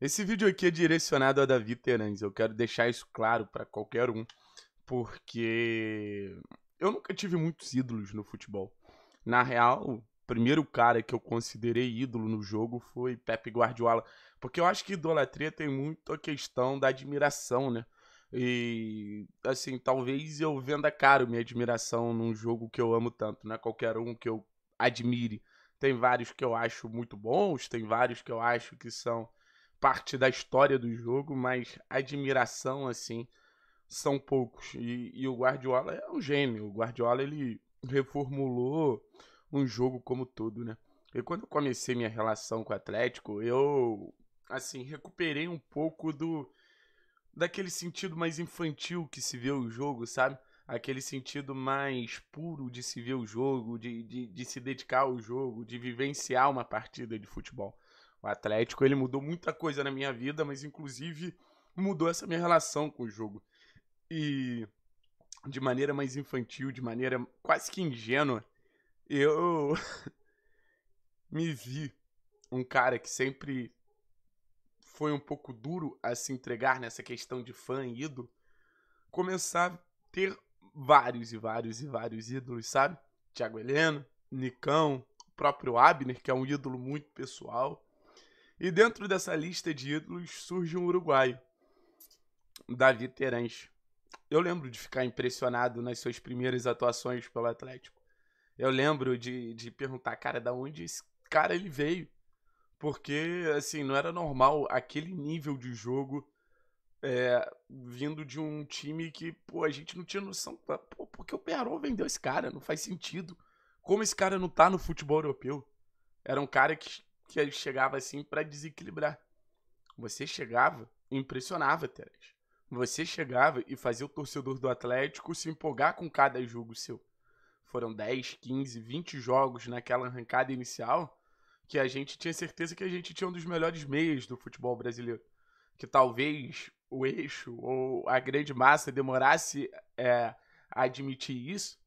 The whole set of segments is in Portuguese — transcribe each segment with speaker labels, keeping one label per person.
Speaker 1: Esse vídeo aqui é direcionado a Davi Terães, eu quero deixar isso claro para qualquer um, porque eu nunca tive muitos ídolos no futebol. Na real, o primeiro cara que eu considerei ídolo no jogo foi Pepe Guardiola, porque eu acho que idolatria tem muito a questão da admiração, né? E, assim, talvez eu venda caro minha admiração num jogo que eu amo tanto, né? Qualquer um que eu admire. Tem vários que eu acho muito bons, tem vários que eu acho que são parte da história do jogo, mas admiração, assim, são poucos. E, e o Guardiola é um gênio. O Guardiola, ele reformulou um jogo como todo, né? E quando eu comecei minha relação com o Atlético, eu, assim, recuperei um pouco do daquele sentido mais infantil que se vê o jogo, sabe? Aquele sentido mais puro de se ver o jogo, de, de, de se dedicar ao jogo, de vivenciar uma partida de futebol. O Atlético, ele mudou muita coisa na minha vida, mas inclusive mudou essa minha relação com o jogo. E de maneira mais infantil, de maneira quase que ingênua, eu me vi um cara que sempre foi um pouco duro a se entregar nessa questão de fã e ídolo, começar a ter vários e vários e vários ídolos, sabe? Thiago Heleno, Nicão, o próprio Abner, que é um ídolo muito pessoal. E dentro dessa lista de ídolos surge um uruguaio, Davi Terence. Eu lembro de ficar impressionado nas suas primeiras atuações pelo Atlético. Eu lembro de, de perguntar, cara, da onde esse cara ele veio? Porque, assim, não era normal aquele nível de jogo é, vindo de um time que, pô, a gente não tinha noção. Pô, por que o Peñarol vendeu esse cara? Não faz sentido. Como esse cara não tá no futebol europeu? Era um cara que que chegava assim para desequilibrar. Você chegava e impressionava, Teres. Você chegava e fazia o torcedor do Atlético se empolgar com cada jogo seu. Foram 10, 15, 20 jogos naquela arrancada inicial que a gente tinha certeza que a gente tinha um dos melhores meios do futebol brasileiro. Que talvez o eixo ou a grande massa demorasse é, a admitir isso,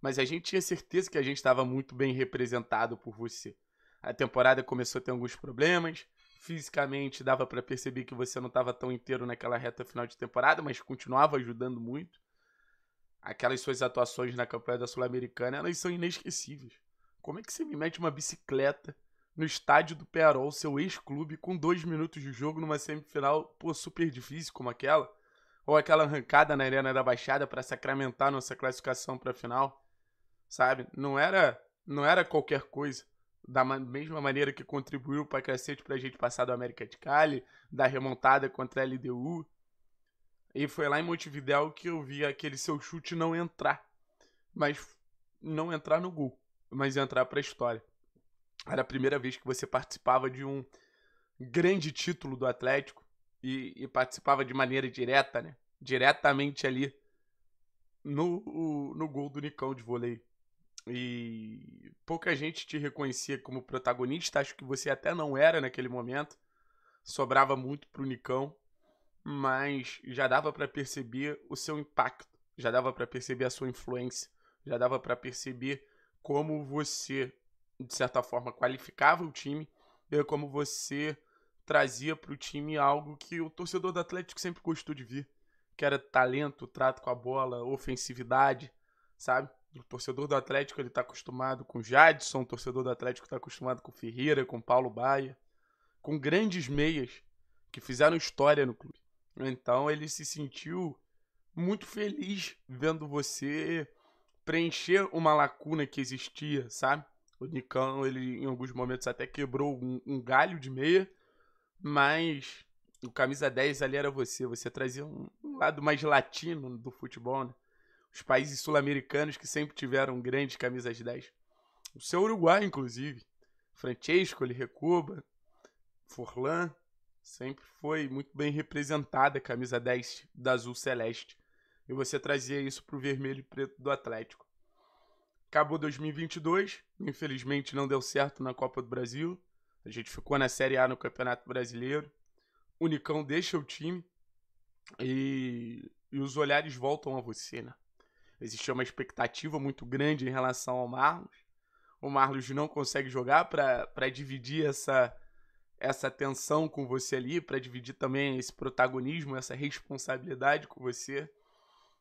Speaker 1: mas a gente tinha certeza que a gente estava muito bem representado por você. A temporada começou a ter alguns problemas. Fisicamente dava para perceber que você não estava tão inteiro naquela reta final de temporada, mas continuava ajudando muito. Aquelas suas atuações na Campeonato Sul-Americana, elas são inesquecíveis. Como é que você me mete uma bicicleta no estádio do Pearol, seu ex-clube, com dois minutos de jogo numa semifinal pô, super difícil como aquela? Ou aquela arrancada na Arena da Baixada para sacramentar nossa classificação para a final? Sabe? Não era, não era qualquer coisa da mesma maneira que contribuiu pra cacete pra gente passar do América de Cali, da remontada contra a LDU. E foi lá em Montevidéu que eu vi aquele seu chute não entrar. Mas não entrar no gol, mas entrar pra história. Era a primeira vez que você participava de um grande título do Atlético e, e participava de maneira direta, né? Diretamente ali no, no gol do Nicão de vôlei e pouca gente te reconhecia como protagonista, acho que você até não era naquele momento. Sobrava muito pro Nicão, mas já dava para perceber o seu impacto, já dava para perceber a sua influência, já dava para perceber como você de certa forma qualificava o time e como você trazia para o time algo que o torcedor do Atlético sempre gostou de ver, que era talento, trato com a bola, ofensividade, sabe? O torcedor do Atlético ele está acostumado com Jadson, o torcedor do Atlético está acostumado com Ferreira, com Paulo Baia, com grandes meias que fizeram história no clube. Então ele se sentiu muito feliz vendo você preencher uma lacuna que existia, sabe? O Nicão, ele em alguns momentos até quebrou um, um galho de meia, mas o camisa 10 ali era você. Você trazia um, um lado mais latino do futebol, né? os países sul-americanos que sempre tiveram grandes camisas 10. O seu Uruguai, inclusive. Francesco, ele recuba. Forlan. Sempre foi muito bem representada a camisa 10 da Azul Celeste. E você trazia isso para o vermelho e preto do Atlético. Acabou 2022. Infelizmente não deu certo na Copa do Brasil. A gente ficou na Série A no Campeonato Brasileiro. O Unicão deixa o time. E, e os olhares voltam a você, né? existia uma expectativa muito grande em relação ao Marlos. O Marlos não consegue jogar para dividir essa, essa tensão com você ali, para dividir também esse protagonismo, essa responsabilidade com você.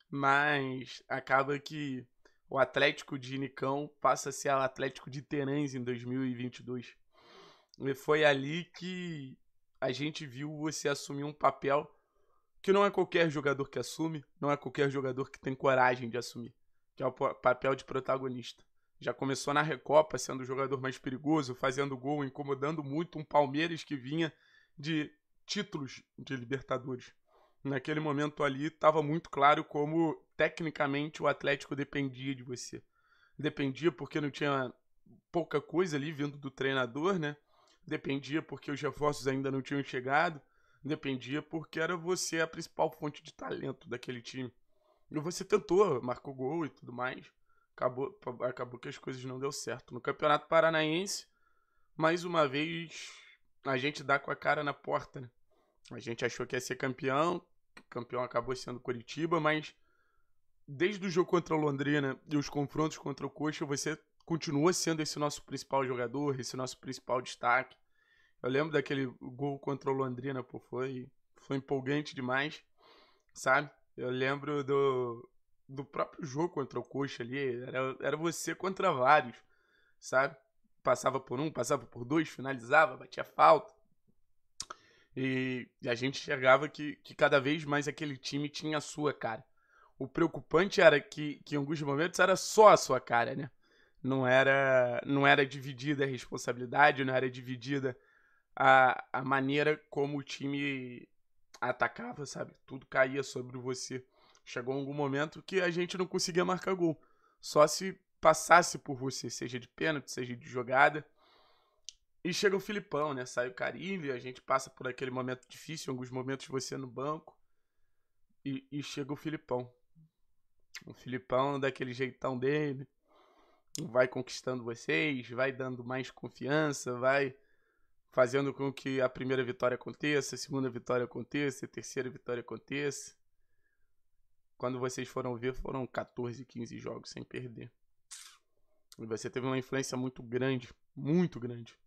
Speaker 1: Mas acaba que o Atlético de Nicão passa a ser o Atlético de Terãs em 2022. E foi ali que a gente viu você assumir um papel que não é qualquer jogador que assume, não é qualquer jogador que tem coragem de assumir, que é o papel de protagonista. Já começou na Recopa sendo o jogador mais perigoso, fazendo gol, incomodando muito um Palmeiras que vinha de títulos de Libertadores. Naquele momento ali estava muito claro como tecnicamente o Atlético dependia de você. Dependia porque não tinha pouca coisa ali vindo do treinador, né? Dependia porque os reforços ainda não tinham chegado dependia, porque era você a principal fonte de talento daquele time. E você tentou, marcou gol e tudo mais. Acabou, acabou que as coisas não deu certo. No Campeonato Paranaense, mais uma vez, a gente dá com a cara na porta, né? A gente achou que ia ser campeão, campeão acabou sendo Curitiba, mas desde o jogo contra o Londrina né, e os confrontos contra o Coxa, você continua sendo esse nosso principal jogador, esse nosso principal destaque. Eu lembro daquele gol contra o Londrina, pô, foi, foi empolgante demais, sabe? Eu lembro do, do próprio jogo contra o Coxa ali, era, era você contra vários, sabe? Passava por um, passava por dois, finalizava, batia falta. E, e a gente chegava que, que cada vez mais aquele time tinha a sua cara. O preocupante era que, que em alguns momentos era só a sua cara, né? Não era, não era dividida a responsabilidade, não era dividida a, a maneira como o time atacava, sabe? Tudo caía sobre você. Chegou algum momento que a gente não conseguia marcar gol. Só se passasse por você, seja de pênalti, seja de jogada. E chega o Filipão, né? Sai o Carilho, a gente passa por aquele momento difícil, alguns momentos você no banco. E, e chega o Filipão. O Filipão, daquele jeitão dele, vai conquistando vocês, vai dando mais confiança, vai fazendo com que a primeira vitória aconteça, a segunda vitória aconteça, a terceira vitória aconteça. Quando vocês foram ver, foram 14, 15 jogos sem perder. E você teve uma influência muito grande, muito grande.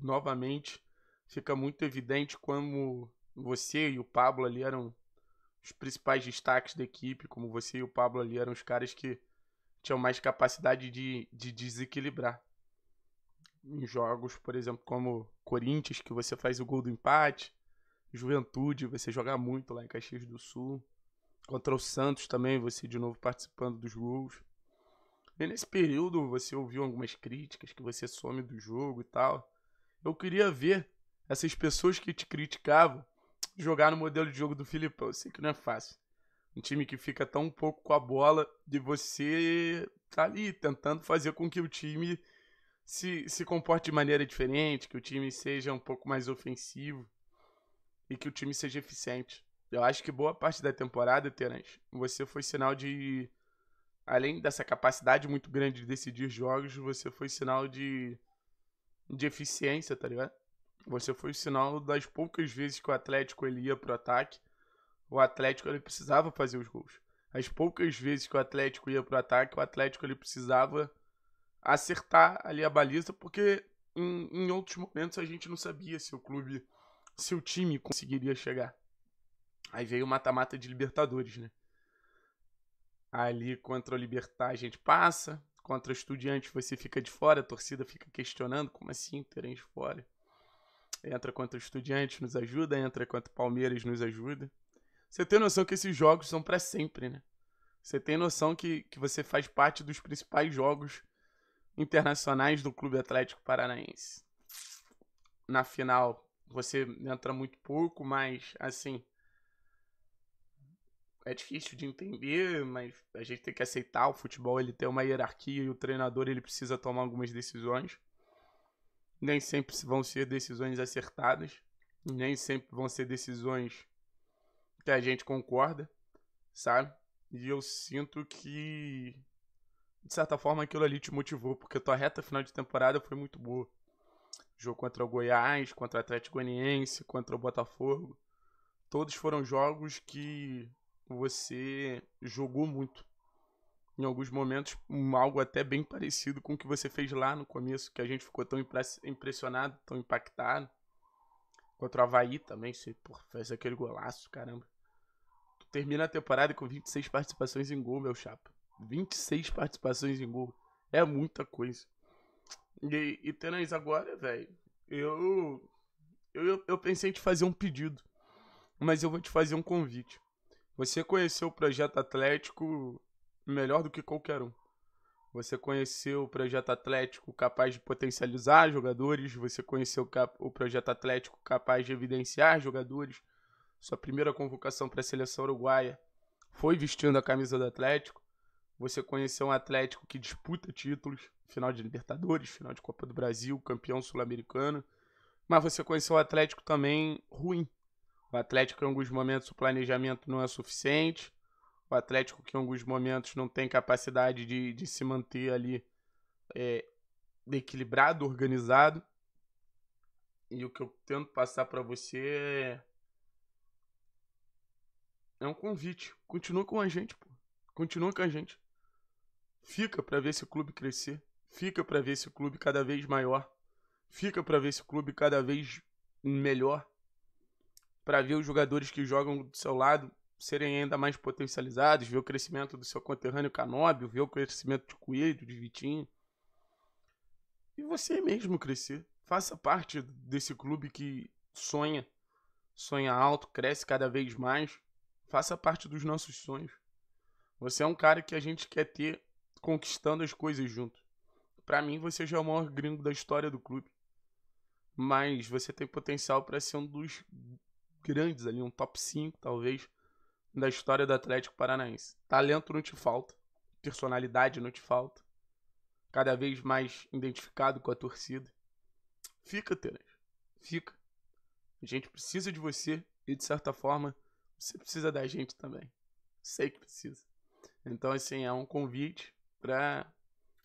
Speaker 1: Novamente, fica muito evidente como você e o Pablo ali eram os principais destaques da equipe, como você e o Pablo ali eram os caras que tinham mais capacidade de, de desequilibrar. Em jogos, por exemplo, como Corinthians, que você faz o gol do empate. Juventude, você joga muito lá em Caxias do Sul. Contra o Santos também, você de novo participando dos gols. E nesse período você ouviu algumas críticas que você some do jogo e tal. Eu queria ver essas pessoas que te criticavam jogar no modelo de jogo do Filipão. Eu sei que não é fácil. Um time que fica tão pouco com a bola de você tá ali tentando fazer com que o time se, se comporte de maneira diferente, que o time seja um pouco mais ofensivo e que o time seja eficiente. Eu acho que boa parte da temporada, Terence, você foi sinal de. Além dessa capacidade muito grande de decidir jogos, você foi sinal de. de eficiência, tá ligado? Você foi sinal das poucas vezes que o Atlético ele ia pro ataque. O Atlético ele precisava fazer os gols. As poucas vezes que o Atlético ia pro ataque, o Atlético ele precisava acertar ali a baliza, porque em, em outros momentos a gente não sabia se o clube, se o time conseguiria chegar. Aí veio o mata-mata de Libertadores, né? Ali contra o Libertar a gente passa, contra o Estudiante você fica de fora, a torcida fica questionando como assim terem de fora. Entra contra o Estudiante, nos ajuda, entra contra o Palmeiras, nos ajuda. Você tem noção que esses jogos são para sempre, né? Você tem noção que, que você faz parte dos principais jogos internacionais do Clube Atlético Paranaense. Na final, você entra muito pouco, mas assim. É difícil de entender, mas a gente tem que aceitar. O futebol ele tem uma hierarquia e o treinador ele precisa tomar algumas decisões. Nem sempre vão ser decisões acertadas, nem sempre vão ser decisões que a gente concorda, sabe? E eu sinto que de certa forma, aquilo ali te motivou, porque tua reta final de temporada foi muito boa. Jogo contra o Goiás, contra o Atlético Goianiense, contra o Botafogo. Todos foram jogos que você jogou muito. Em alguns momentos, um, algo até bem parecido com o que você fez lá no começo, que a gente ficou tão impressionado, tão impactado. Contra o Havaí também, você porra, fez aquele golaço, caramba. Tu termina a temporada com 26 participações em gol, meu chapa. 26 participações em gol. É muita coisa. E, e tendo isso agora, velho, eu, eu, eu pensei em te fazer um pedido. Mas eu vou te fazer um convite. Você conheceu o Projeto Atlético melhor do que qualquer um. Você conheceu o Projeto Atlético capaz de potencializar jogadores. Você conheceu o Projeto Atlético capaz de evidenciar jogadores. Sua primeira convocação para a seleção uruguaia foi vestindo a camisa do Atlético você conhecer um Atlético que disputa títulos, final de Libertadores, final de Copa do Brasil, campeão sul-americano, mas você conhecer um Atlético também ruim. O Atlético, em alguns momentos, o planejamento não é suficiente. O Atlético, que em alguns momentos não tem capacidade de, de se manter ali é, equilibrado, organizado. E o que eu tento passar para você é... é um convite. Continua com a gente, pô. Continua com a gente. Fica para ver esse clube crescer. Fica para ver esse clube cada vez maior. Fica para ver esse clube cada vez melhor. Para ver os jogadores que jogam do seu lado serem ainda mais potencializados, ver o crescimento do seu conterrâneo Canóbio, ver o crescimento de Coelho, de Vitinho. E você mesmo crescer. Faça parte desse clube que sonha, sonha alto, cresce cada vez mais. Faça parte dos nossos sonhos. Você é um cara que a gente quer ter conquistando as coisas junto. Para mim, você já é o maior gringo da história do clube. Mas você tem potencial para ser um dos grandes ali, um top 5, talvez, da história do Atlético Paranaense. Talento não te falta, personalidade não te falta. Cada vez mais identificado com a torcida. Fica, Terence. Fica. A gente precisa de você e, de certa forma, você precisa da gente também. Sei que precisa. Então, assim, é um convite para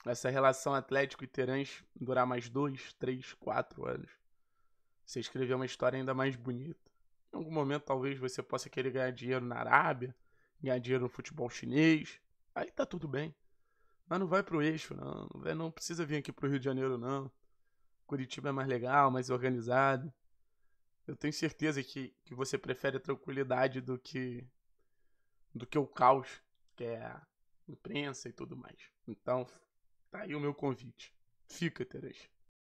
Speaker 1: essa relação Atlético e Terãs durar mais dois, três, quatro anos. Você escrever uma história ainda mais bonita. Em algum momento, talvez você possa querer ganhar dinheiro na Arábia, ganhar dinheiro no futebol chinês. Aí tá tudo bem. Mas não vai pro eixo, não. Não precisa vir aqui pro Rio de Janeiro, não. Curitiba é mais legal, mais organizado. Eu tenho certeza que, que você prefere a tranquilidade do que do que o caos, que é imprensa e tudo mais. Então, tá aí o meu convite. Fica, Tereza.